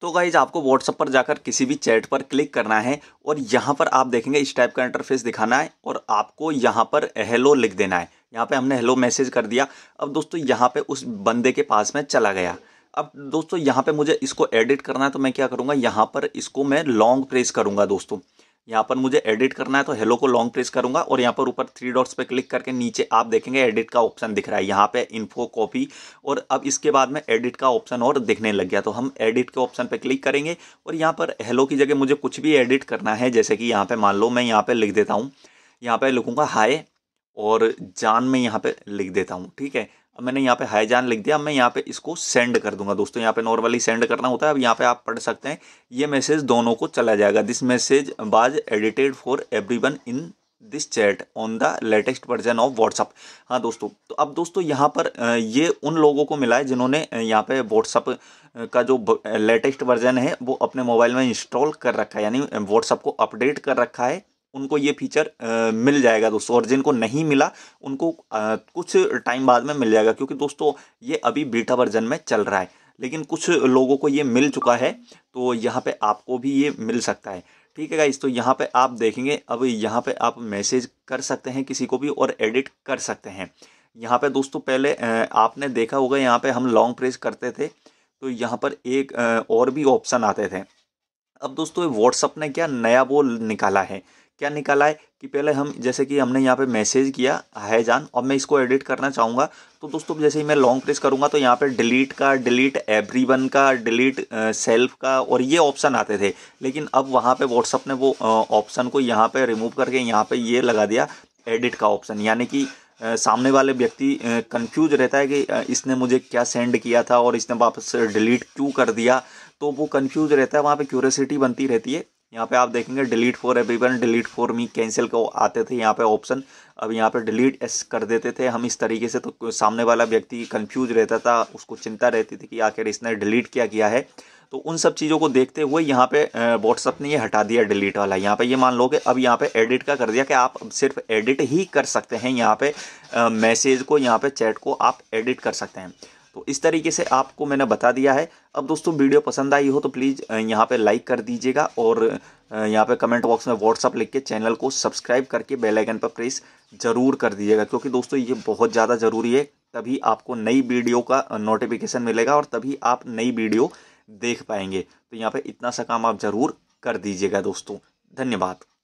तो गाइज आपको व्हाट्सअप पर जाकर किसी भी चैट पर क्लिक करना है और यहाँ पर आप देखेंगे इस टाइप का इंटरफेस दिखाना है और आपको यहाँ पर हेलो लिख देना है यहाँ पे हमने हेलो मैसेज कर दिया अब दोस्तों यहाँ पे उस बंदे के पास में चला गया अब दोस्तों यहाँ पे मुझे इसको एडिट करना है तो मैं क्या करूँगा यहाँ पर इसको मैं लॉन्ग प्रेस करूँगा दोस्तों यहाँ पर मुझे एडिट करना है तो हेलो को लॉन्ग प्रेस करूंगा और यहाँ पर ऊपर थ्री डॉट्स पे क्लिक करके नीचे आप देखेंगे एडिट का ऑप्शन दिख रहा है यहाँ पे इन्फो कॉपी और अब इसके बाद में एडिट का ऑप्शन और दिखने लग गया तो हम एडिट के ऑप्शन पे क्लिक करेंगे और यहाँ पर हेलो की जगह मुझे कुछ भी एडिट करना है जैसे कि यहाँ पर मान लो मैं यहाँ पर लिख देता हूँ यहाँ पर लिखूँगा हाई और जान में यहाँ पे लिख देता हूँ ठीक है अब मैंने यहाँ पे हाई जान लिख दिया अब मैं यहाँ पे इसको सेंड कर दूंगा दोस्तों यहाँ पे नॉर्मली सेंड करना होता है अब यहाँ पे आप पढ़ सकते हैं ये मैसेज दोनों को चला जाएगा this message was edited for everyone in this chat on the latest version of WhatsApp हाँ दोस्तों तो अब दोस्तों यहाँ पर ये उन लोगों को मिला है जिन्होंने यहाँ पे व्हाट्सअप का जो लेटेस्ट वर्जन है वो अपने मोबाइल में इंस्टॉल कर रखा है यानी व्हाट्सअप को अपडेट कर रखा है उनको ये फीचर मिल जाएगा दोस्तों और जिनको नहीं मिला उनको आ, कुछ टाइम बाद में मिल जाएगा क्योंकि दोस्तों ये अभी बीटा वर्जन में चल रहा है लेकिन कुछ लोगों को ये मिल चुका है तो यहाँ पे आपको भी ये मिल सकता है ठीक है गाइस तो यहाँ पे आप देखेंगे अब यहाँ पे आप मैसेज कर सकते हैं किसी को भी और एडिट कर सकते हैं यहाँ पे दोस्तों पहले आपने देखा होगा यहाँ पे हम लॉन्ग प्रेस करते थे तो यहाँ पर एक और भी ऑप्शन आते थे अब दोस्तों व्हाट्सअप ने क्या नया वो निकाला है क्या निकाला है कि पहले हम जैसे कि हमने यहाँ पे मैसेज किया है जान अब मैं इसको एडिट करना चाहूँगा तो दोस्तों जैसे ही मैं लॉन्ग प्रेस करूँगा तो यहाँ पे डिलीट का डिलीट एवरीवन का डिलीट सेल्फ का और ये ऑप्शन आते थे लेकिन अब वहाँ पे व्हाट्सअप ने वो ऑप्शन को यहाँ पे रिमूव करके यहाँ पे ये लगा दिया एडिट का ऑप्शन यानी कि सामने वाले व्यक्ति कंफ्यूज रहता है कि इसने मुझे क्या सेंड किया था और इसने वापस डिलीट क्यों कर दिया तो वो कंफ्यूज रहता है वहाँ पे क्यूरसिटी बनती रहती है यहाँ पे आप देखेंगे delete for everyone delete for me cancel को आते थे यहाँ पे ऑप्शन अब यहाँ पे डिलीट एस कर देते थे हम इस तरीके से तो सामने वाला व्यक्ति कंफ्यूज रहता था उसको चिंता रहती थी कि आखिर इसने डिलीट क्या किया है तो उन सब चीज़ों को देखते हुए यहाँ पे व्हाट्सअप ने ये हटा दिया डिलीट वाला यहाँ पे ये मान लो कि अब यहाँ पे एडिट का कर दिया कि आप सिर्फ एडिट ही कर सकते हैं यहाँ पे मैसेज को यहाँ पे चैट को आप एडिट कर सकते हैं तो इस तरीके से आपको मैंने बता दिया है अब दोस्तों वीडियो पसंद आई हो तो प्लीज़ यहाँ पे लाइक कर दीजिएगा और यहाँ पे कमेंट बॉक्स में व्हाट्सअप लिख के चैनल को सब्सक्राइब करके बेल आइकन पर प्रेस ज़रूर कर दीजिएगा क्योंकि दोस्तों ये बहुत ज़्यादा ज़रूरी है तभी आपको नई वीडियो का नोटिफिकेशन मिलेगा और तभी आप नई वीडियो देख पाएंगे तो यहाँ पर इतना सा काम आप ज़रूर कर दीजिएगा दोस्तों धन्यवाद